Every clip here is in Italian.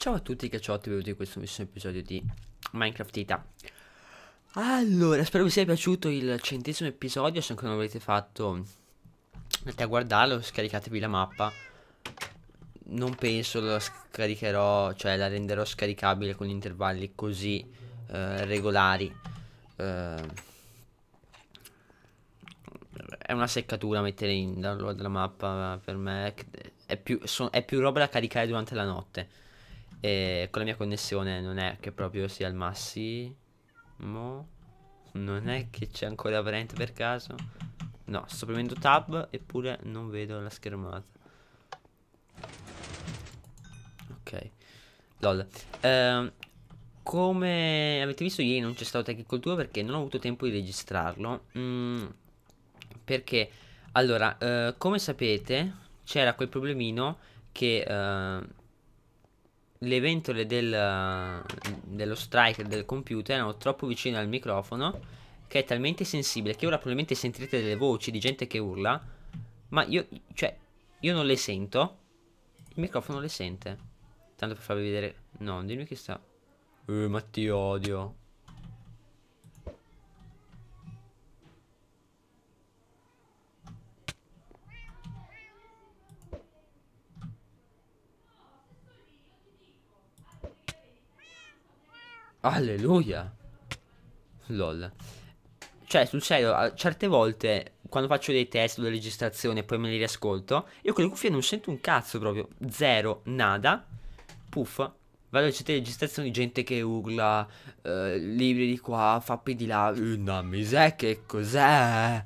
Ciao a tutti cacciotti, benvenuti in questo nuovissimo episodio di Minecraft Ita Allora, spero vi sia piaciuto il centesimo episodio Se ancora non l'avete fatto Andate a guardarlo, scaricatevi la mappa Non penso la scaricherò, cioè la renderò scaricabile con intervalli così eh, regolari eh, È una seccatura mettere in download la mappa eh, per me È più, so, è più roba da caricare durante la notte e con la mia connessione non è che proprio sia al massimo. Non è che c'è ancora Brent per caso. No, sto premendo tab eppure non vedo la schermata. Ok. Lol. Eh, come avete visto ieri non c'è stato Tecnicoltura perché non ho avuto tempo di registrarlo. Mm, perché, allora, eh, come sapete c'era quel problemino che... Eh, le ventole del, dello striker del computer erano troppo vicine al microfono che è talmente sensibile che ora probabilmente sentirete delle voci di gente che urla, ma io, cioè, io non le sento, il microfono le sente. Tanto per farvi vedere... No, dimmi che sta... Eh, ma ti odio. Alleluia. Lol. Cioè, sul serio, certe volte quando faccio dei test o delle registrazioni e poi me li riascolto, io con le cuffie non sento un cazzo proprio. Zero, nada. Puff. Vado a certe registrazioni gente che urla, eh, libri di qua, fappi di là. Una eh, misè, che cos'è?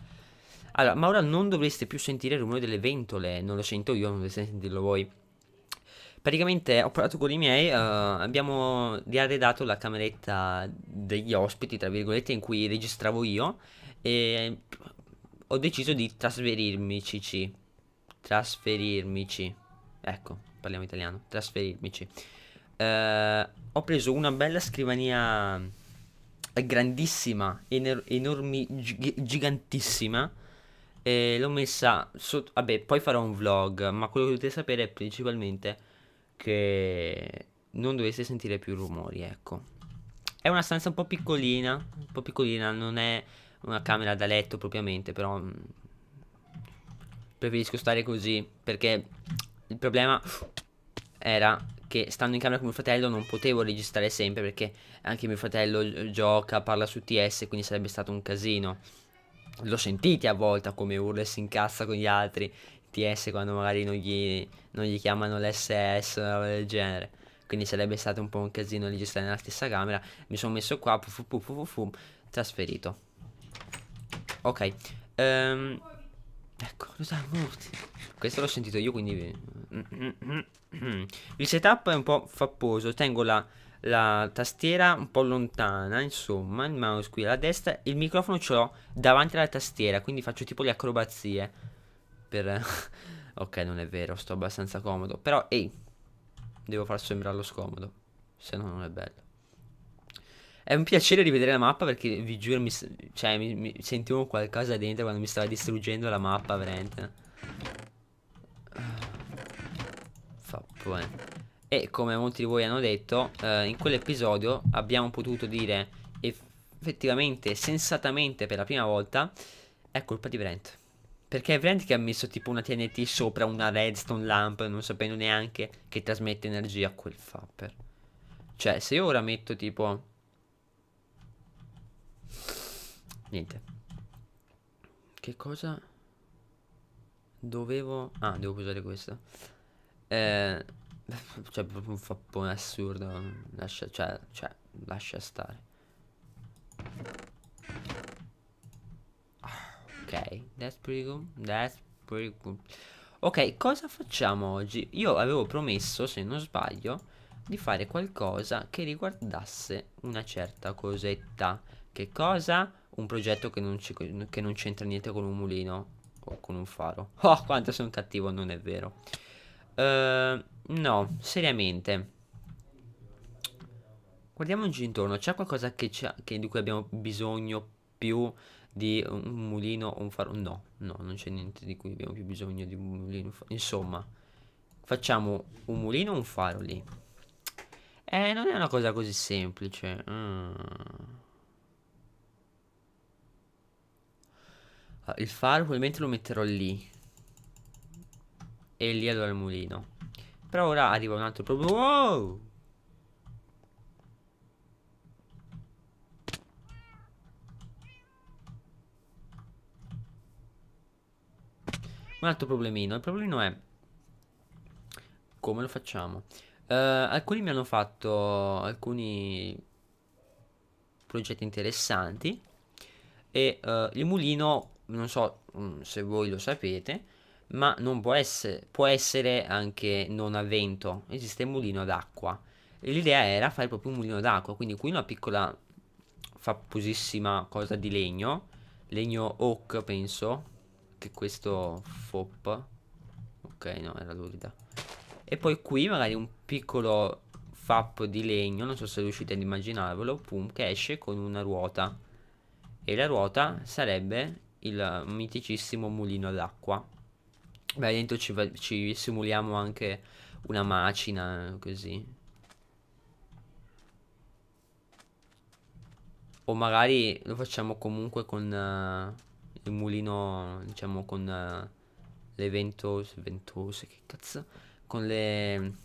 Allora, ma ora non dovreste più sentire il rumore delle ventole. Non lo sento io, non dovreste sentirlo voi. Praticamente ho parlato con i miei, uh, abbiamo riarredato la cameretta degli ospiti, tra virgolette, in cui registravo io e ho deciso di trasferirmi, trasferirmici. Trasferirmici. Ecco, parliamo italiano. Trasferirmici. Uh, ho preso una bella scrivania grandissima, enor- enormi, gig- gigantissima. E l'ho messa sotto... Vabbè, poi farò un vlog, ma quello che dovete sapere è principalmente che non dovesse sentire più rumori, ecco. È una stanza un po' piccolina, un po' piccolina, non è una camera da letto propriamente, però mm, preferisco stare così perché il problema era che stando in camera con mio fratello non potevo registrare sempre perché anche mio fratello gioca, parla su TS, quindi sarebbe stato un casino. L'ho sentite a volte come urla e si incazza con gli altri TS quando magari non gli, non gli chiamano l'SS o roba del genere. Quindi sarebbe stato un po' un casino registrare nella stessa camera. Mi sono messo qua, puf, puf, puf, puf trasferito. Ok. Um, ecco, lo siamo Questo l'ho sentito io, quindi... Il setup è un po' fapposo. Tengo la, la tastiera un po' lontana, insomma, il mouse qui alla destra. Il microfono ce l'ho davanti alla tastiera, quindi faccio tipo le acrobazie per... ok, non è vero, sto abbastanza comodo. Però, ehi, devo far sembrare lo scomodo, se no non è bello. È un piacere rivedere la mappa perché vi giuro, mi, cioè, mi, mi sentivo qualcosa dentro quando mi stava distruggendo la mappa, veramente. Eh. E come molti di voi hanno detto, eh, in quell'episodio abbiamo potuto dire effettivamente, sensatamente per la prima volta, è colpa di Brent. Perché è veramente che ha messo tipo una TNT sopra una redstone lamp, non sapendo neanche che trasmette energia quel fapper. Cioè, se io ora metto tipo... Niente. Che cosa... Dovevo... Ah, devo usare questo. Eh... Cioè, proprio un fappone assurdo. Lascia, cioè, cioè, lascia stare. Ok. That's pretty good. That's pretty good. Ok, cosa facciamo oggi? Io avevo promesso, se non sbaglio, di fare qualcosa che riguardasse una certa cosetta. Che cosa? Un progetto che non, c'entra niente con un mulino o con un faro. Oh, quanto sono cattivo, non è vero. Uh, no, seriamente. Guardiamoci intorno, c'è qualcosa che che di cui abbiamo bisogno più di un mulino o un faro. No, no, non c'è niente di cui abbiamo più bisogno di un mulino. Insomma, facciamo un mulino o un faro lì. Eh, non è una cosa così semplice. Mm. Ah, il faro probabilmente lo metterò lì. E lì allora il mulino. Però ora arriva un altro problema. Wow! Un altro problemino. Il problemino è... Come lo facciamo? Uh, alcuni mi hanno fatto alcuni progetti interessanti. E uh, il mulino, non so mm, se voi lo sapete, ma non può essere, può essere anche non a vento. Esiste il mulino d'acqua. L'idea era fare proprio un mulino d'acqua, quindi qui una piccola famosissima cosa di legno, legno oak penso, che questo foppa. Ok, no, era lurida. E poi qui magari un piccolo fap di legno, non so se riuscite ad immaginarvelo, pum, che esce con una ruota. E la ruota sarebbe il miticissimo mulino all'acqua. Beh, dentro ci, ci simuliamo anche una macina, così. O magari lo facciamo comunque con... Uh, il mulino, diciamo, con uh, le ventose, ventose, che cazzo, con le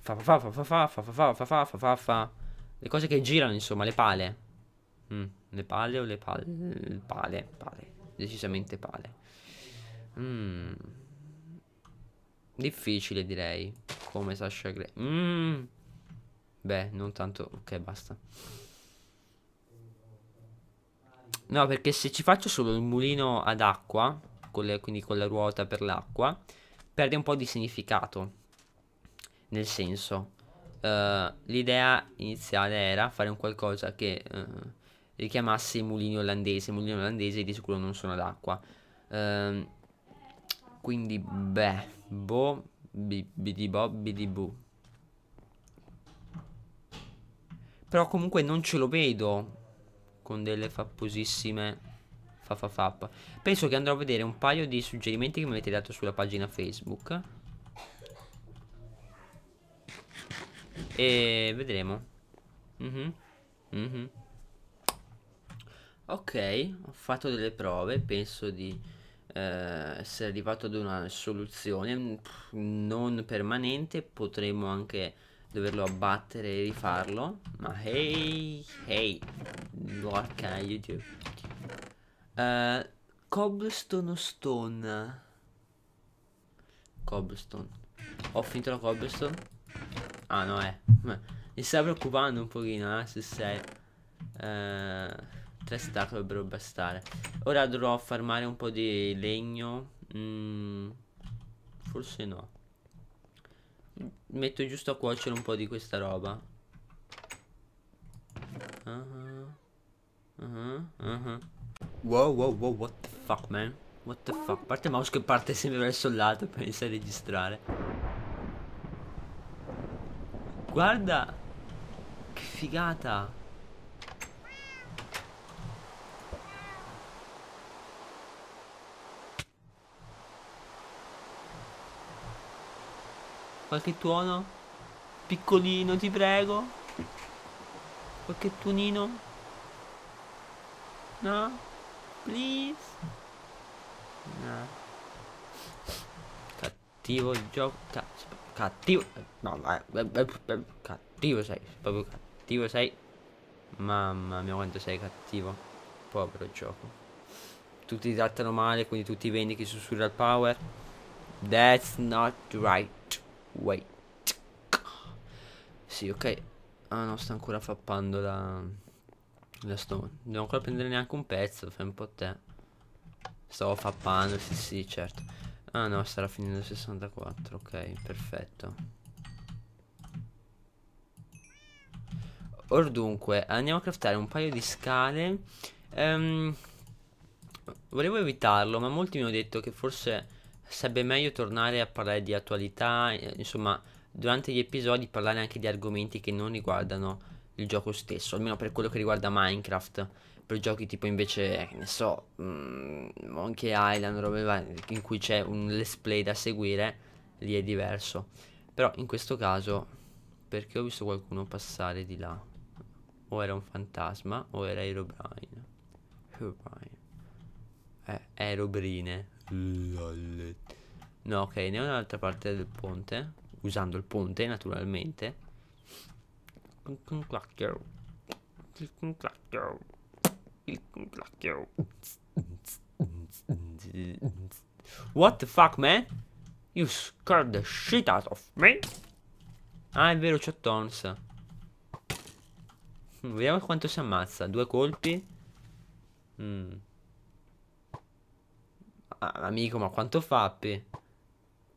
fa fa fa fa fa fa fa fa fa fa fa le cose che girano, insomma, le pale. Mm, le pale o le pale? Pale, pale, decisamente pale. Mm. Difficile, direi, come Sasha Grey. Mm. Beh, non tanto, ok, basta. No, perché se ci faccio solo il mulino ad acqua, con le, quindi con la ruota per l'acqua, perde un po' di significato. Nel senso, uh, l'idea iniziale era fare un qualcosa che uh, richiamasse i mulini olandesi. I mulini olandesi di sicuro non sono ad acqua. Uh, quindi, beh, boh, bidibo, bidibu. Però comunque non ce lo vedo con delle fapposissime fafafap. Penso che andrò a vedere un paio di suggerimenti che mi avete dato sulla pagina Facebook. E vedremo. Mm -hmm. Mm -hmm. Ok, ho fatto delle prove, penso di eh, essere arrivato ad una soluzione non permanente, potremmo anche doverlo abbattere e rifarlo. Ma hey, hey, porca YouTube. Uh, cobblestone stone? Cobblestone. Ho finito la cobblestone? Ah no, eh. Mi sta preoccupando un pochino, eh, se sei... Uh, tre stack dovrebbero bastare. Ora dovrò farmare un po' di legno. Mm, forse no. Metto giusto a cuocere un po' di questa roba. Uh -huh. Uh -huh. Uh -huh. Wow, wow, wow, what the fuck, man? What the fuck? Parte mouse che parte sempre verso il lato per iniziare a registrare. Guarda! Che figata! Qualche tuono? Piccolino, ti prego. Qualche tuonino? No? Please? No. Cattivo gioco. Cattivo. No, cattivo sei. Proprio cattivo sei. Mamma mia, quanto sei cattivo. Povero gioco. Tutti ti trattano male, quindi tutti vendi che sussurra il power. That's not right. Wait. Sì, ok. Ah no, sta ancora fappando la... La stone. Devo ancora prendere neanche un pezzo, fai un po' te. Stavo fappando, sì sì, certo. Ah no, starà finendo il 64, ok, perfetto. Or dunque, andiamo a craftare un paio di scale. Um, volevo evitarlo, ma molti mi hanno detto che forse sarebbe meglio tornare a parlare di attualità, eh, insomma, durante gli episodi parlare anche di argomenti che non riguardano il gioco stesso, almeno per quello che riguarda Minecraft. Per giochi tipo invece, ne so, anche mm, Island, robe in cui c'è un let's play da seguire, lì è diverso. Però in questo caso, perché ho visto qualcuno passare di là? O era un fantasma, o era Aerobrine. Aerobrine. Eh, Aerobrine. No, ok, ne ho un'altra parte del ponte. Usando il ponte, naturalmente. Il conclacchio. Il conclacchio. What the fuck, man? You scared the shit out of me? Ah, è vero, c'ho Tons. Vediamo quanto si ammazza. Due colpi. Mmm ah, amico, ma quanto fappi?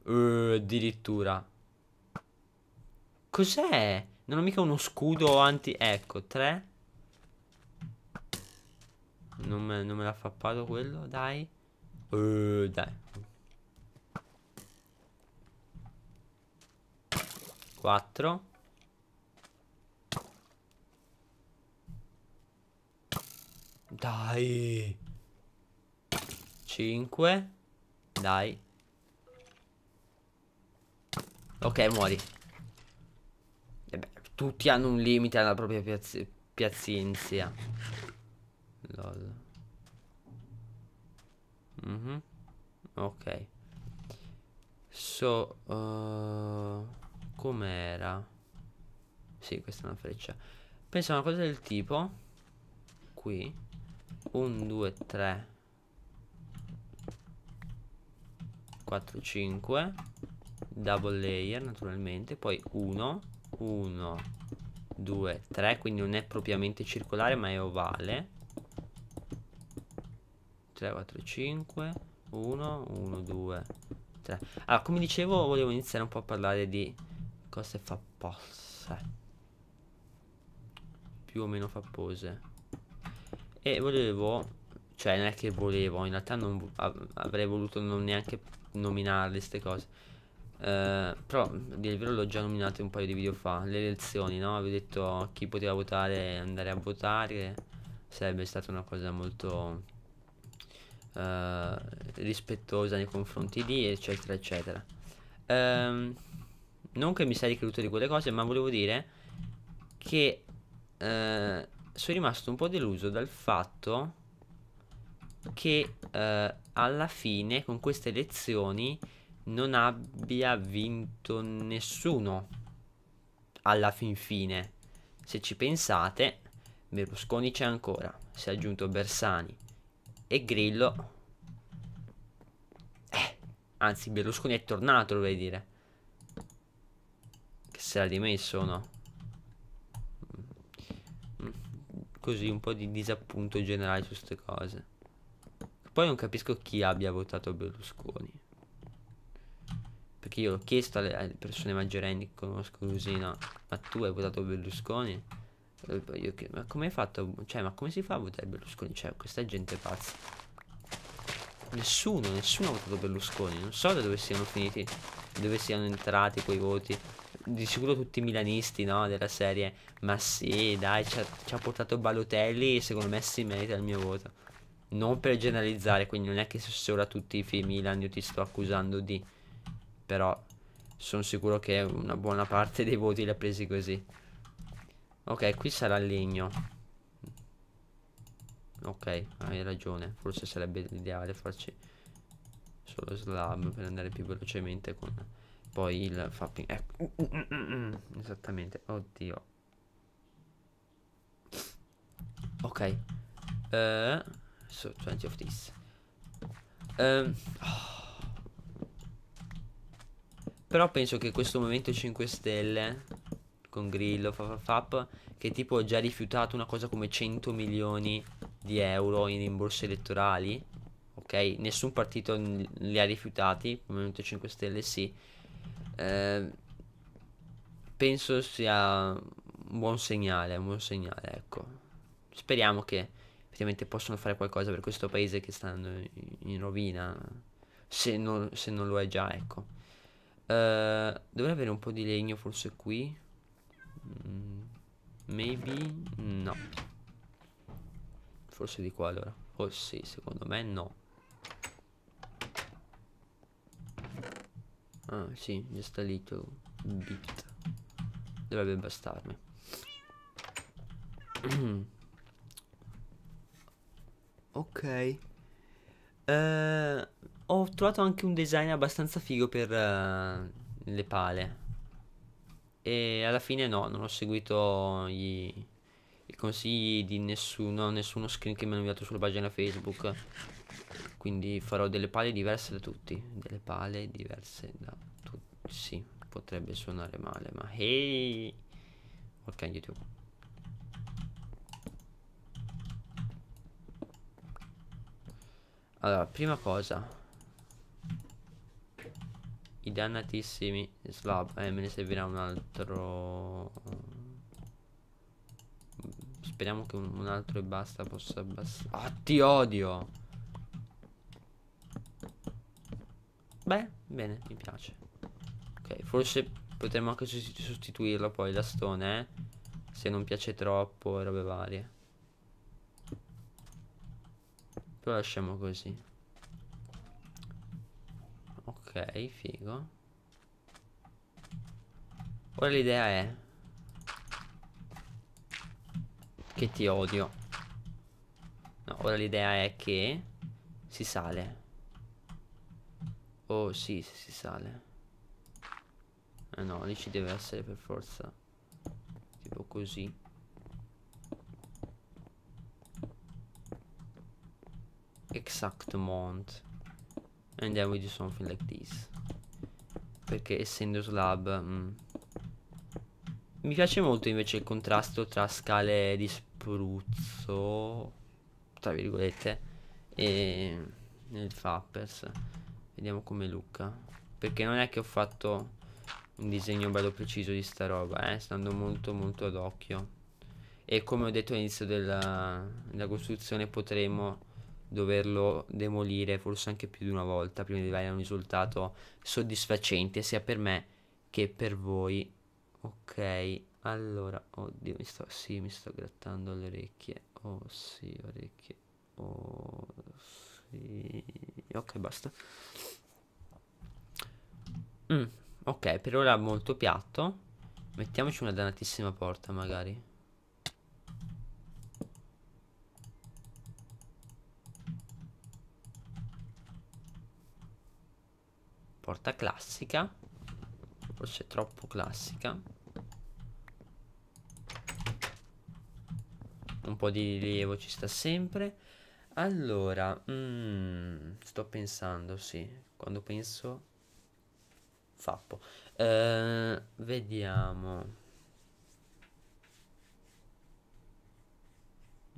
Uh, eh, addirittura. Cos'è? Non ho mica uno scudo anti... Ecco, tre. Non me, non me l'ha fappato quello, dai. Uh, dai. Quattro. Dai. 5 Dai Ok muori e eh beh, Tutti hanno un limite alla propria piaz piazienza Lol mm -hmm. Ok So uh, Com'era? Sì questa è una freccia Penso a una cosa del tipo Qui 1, 2, 3 4, 5 double layer naturalmente poi 1 1 2 3 quindi non è propriamente circolare ma è ovale 3 4 5 1 1 2 3 allora come dicevo volevo iniziare un po' a parlare di cose fappose più o meno fappose e volevo cioè non è che volevo in realtà non avrei voluto non neanche nominarle queste cose. Uh, però di vero l'ho già nominato un paio di video fa. Le elezioni, no? Avevo detto chi poteva votare andare a votare. Sarebbe stata una cosa molto uh, rispettosa nei confronti di eccetera eccetera. Um, non che mi sia ricreduto di quelle cose, ma volevo dire che uh, sono rimasto un po' deluso dal fatto che alla fine con queste elezioni non abbia vinto nessuno alla fin fine. Se ci pensate, Berlusconi c'è ancora, si è aggiunto Bersani e Grillo. Eh, anzi, Berlusconi è tornato, dovrei dire. Che sarà dimesso o no? Mm. Mm. Così un po' di disappunto generale su queste cose. Poi non capisco chi abbia votato Berlusconi. Perché io l'ho chiesto alle, alle persone maggiorenni che conosco così, no? Ma tu hai votato Berlusconi? Eh, io, ma come hai fatto? Cioè, ma come si fa a votare Berlusconi? Cioè, questa gente è pazza. Nessuno, nessuno ha votato Berlusconi. Non so da dove siano finiti, dove siano entrati quei voti. Di sicuro tutti i milanisti, no? Della serie. Ma sì, dai, ci ha, portato Balotelli e secondo me si merita il mio voto non per generalizzare, quindi non è che se ora tutti i film Milan io ti sto accusando di, però sono sicuro che una buona parte dei voti li ha presi così. Ok, qui sarà il legno. Ok, hai ragione, forse sarebbe l'ideale farci solo slab per andare più velocemente con poi il fapping. Ecco. Esattamente, oddio. Ok. Eh so 20 of these. Um, oh. Però penso che questo Movimento 5 Stelle, con Grillo, fap, che tipo ha già rifiutato una cosa come 100 milioni di euro in rimborsi elettorali, ok? Nessun partito li ha rifiutati, Movimento 5 Stelle sì. Eh, penso sia un buon segnale, un buon segnale, ecco. Speriamo che effettivamente possono fare qualcosa per questo paese che sta in rovina, se non, se non lo è già, ecco. Uh, dovrei avere un po' di legno forse qui. Mm, maybe no. Forse di qua allora. Oh sì, secondo me no. Ah sì, just a little bit. Dovrebbe bastarmi. Ok. Uh, ho trovato anche un design abbastanza figo per uh, le pale. E alla fine no, non ho seguito gli, i consigli di nessuno, nessuno screen che mi hanno inviato sulla pagina Facebook. Quindi farò delle pale diverse da tutti. Delle pale diverse da tutti. Sì, potrebbe suonare male, ma hey! Ok, YouTube. Allora, prima cosa. I dannatissimi slab. Eh, me ne servirà un altro... Mm, speriamo che un, un altro e basta possa abbassare. Ah, ti odio! Beh, bene, mi piace. Ok, forse potremmo anche sostituirlo poi la stone, eh? Se non piace troppo e robe varie. lo lasciamo così ok figo ora l'idea è che ti odio no ora l'idea è che si sale oh sì si sale eh no lì ci deve essere per forza tipo così exact amount and then we do something like this perché essendo slab mm. mi piace molto invece il contrasto tra scale di spruzzo tra virgolette e nel fappers vediamo come lucca perché non è che ho fatto un disegno bello preciso di sta roba eh? stando molto molto ad occhio e come ho detto all'inizio della, della costruzione potremo doverlo demolire forse anche più di una volta prima di dare un risultato soddisfacente sia per me che per voi. Ok, allora, oddio, mi sto, sì, mi sto grattando le orecchie. Oh sì, orecchie. Oh sì. Ok, basta. Mm, ok, per ora molto piatto. Mettiamoci una dannatissima porta magari. Porta classica. Forse troppo classica. Un po' di rilievo ci sta sempre. Allora, mm, sto pensando, sì. Quando penso... Fappo. Eh, vediamo.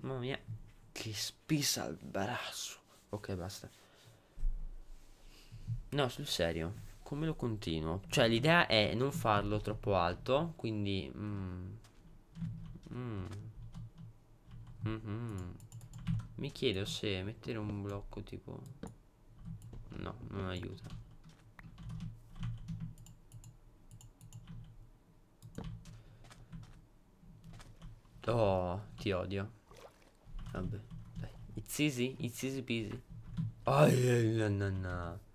Mamma mia, che spisa al braccio. Ok, basta. No, sul serio. Come lo continuo? Cioè, l'idea è non farlo troppo alto, quindi... Mm, mm, mm -hmm. Mi chiedo se mettere un blocco tipo... No, non aiuta. Oh, ti odio. Vabbè, dai. It's easy, it's easy peasy. Oh, no, no, no.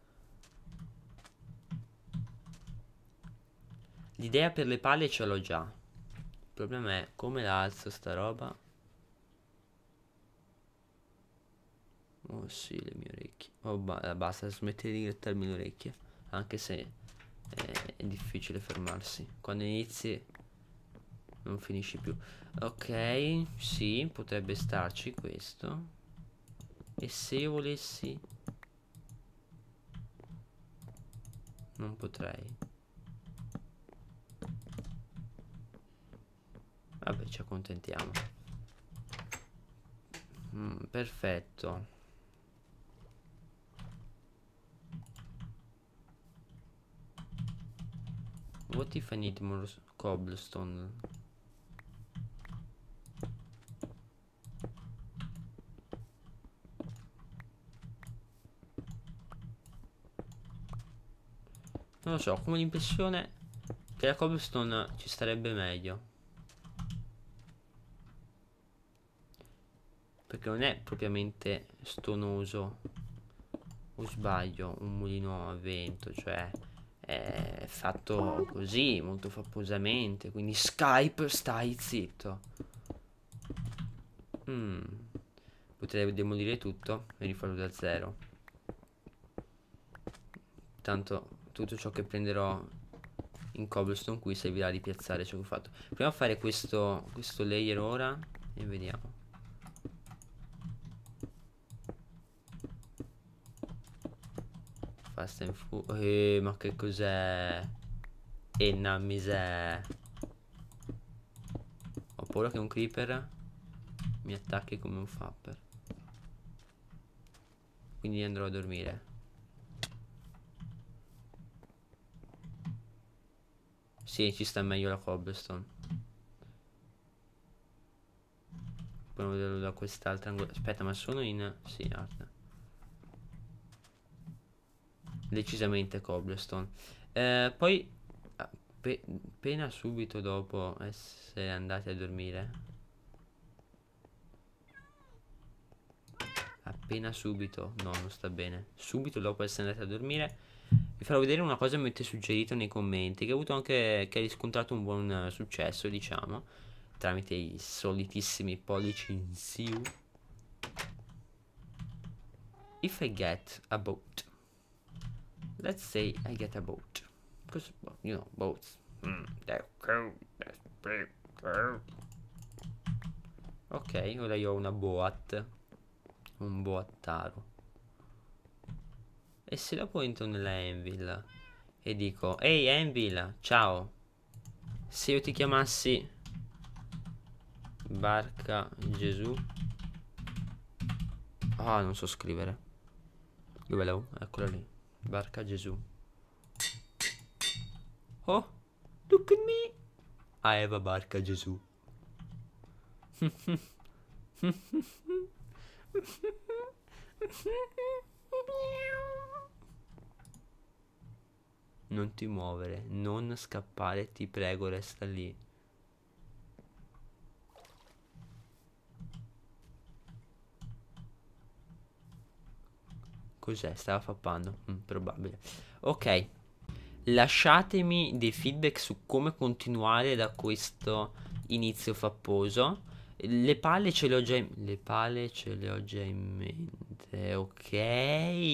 L'idea per le palle ce l'ho già. Il problema è come la alzo sta roba. Oh sì, le mie orecchie. Oh, ba eh, basta, smettere di grattarmi le orecchie. Anche se eh, è difficile fermarsi. Quando inizi non finisci più. Ok, sì, potrebbe starci questo. E se io volessi... Non potrei. Vabbè, ci accontentiamo. Mm, perfetto. What if I need more cobblestone? Non lo so, come l'impressione che la cobblestone ci starebbe meglio. perché non è propriamente stonoso o sbaglio un mulino a vento cioè è fatto così molto faposamente quindi Skype stai zitto mm. potrei demolire tutto e rifarlo da zero tanto tutto ciò che prenderò in cobblestone qui servirà a ripiazzare ciò che ho fatto proviamo a fare questo, questo layer ora e vediamo Pasta in fu... Eh, ma che cos'è? Enna misè. Ho paura che un creeper mi attacchi come un fapper. Quindi andrò a dormire. Sì, ci sta meglio la cobblestone. vederlo da quest'altra angolazione. Aspetta, ma sono in... Sì, guarda decisamente Cobblestone. Eh, poi, appena ah, subito dopo essere andati a dormire, appena subito, no, non sta bene, subito dopo essere andati a dormire, vi farò vedere una cosa che mi avete suggerito nei commenti, che, anche, che ha riscontrato un buon eh, successo, diciamo, tramite i solitissimi pollici in siu. If I get a boat let's say I get a boat. Because, well, you know, boats. Mm, they're cool. That's cool. Ok, ora io ho una boat. Un boattaro. E se dopo entro nella Envil e dico, ehi Envil, ciao. Se io ti chiamassi Barca Gesù. Ah, non so scrivere. Dove l'ho? Eccola lì. Barca Gesù. Oh, look at me. A Eva barca Gesù. Non ti muovere, non scappare, ti prego, resta lì. Cos'è? Stava fappando? Mm, probabile. Ok. Lasciatemi dei feedback su come continuare da questo inizio fapposo. Le palle ce le ho già in... Le palle ce le ho già in mente. Ok.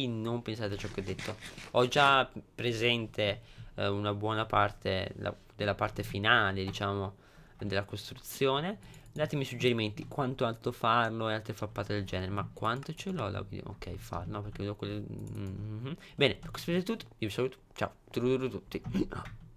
Non pensate a ciò che ho detto. Ho già presente eh, una buona parte la, della parte finale, diciamo, della costruzione datemi suggerimenti quanto alto farlo e altre farpate del genere ma quanto ce l'ho la video ok farlo perché vedo quelle mm -hmm. bene per questo è tutto io vi saluto ciao tutti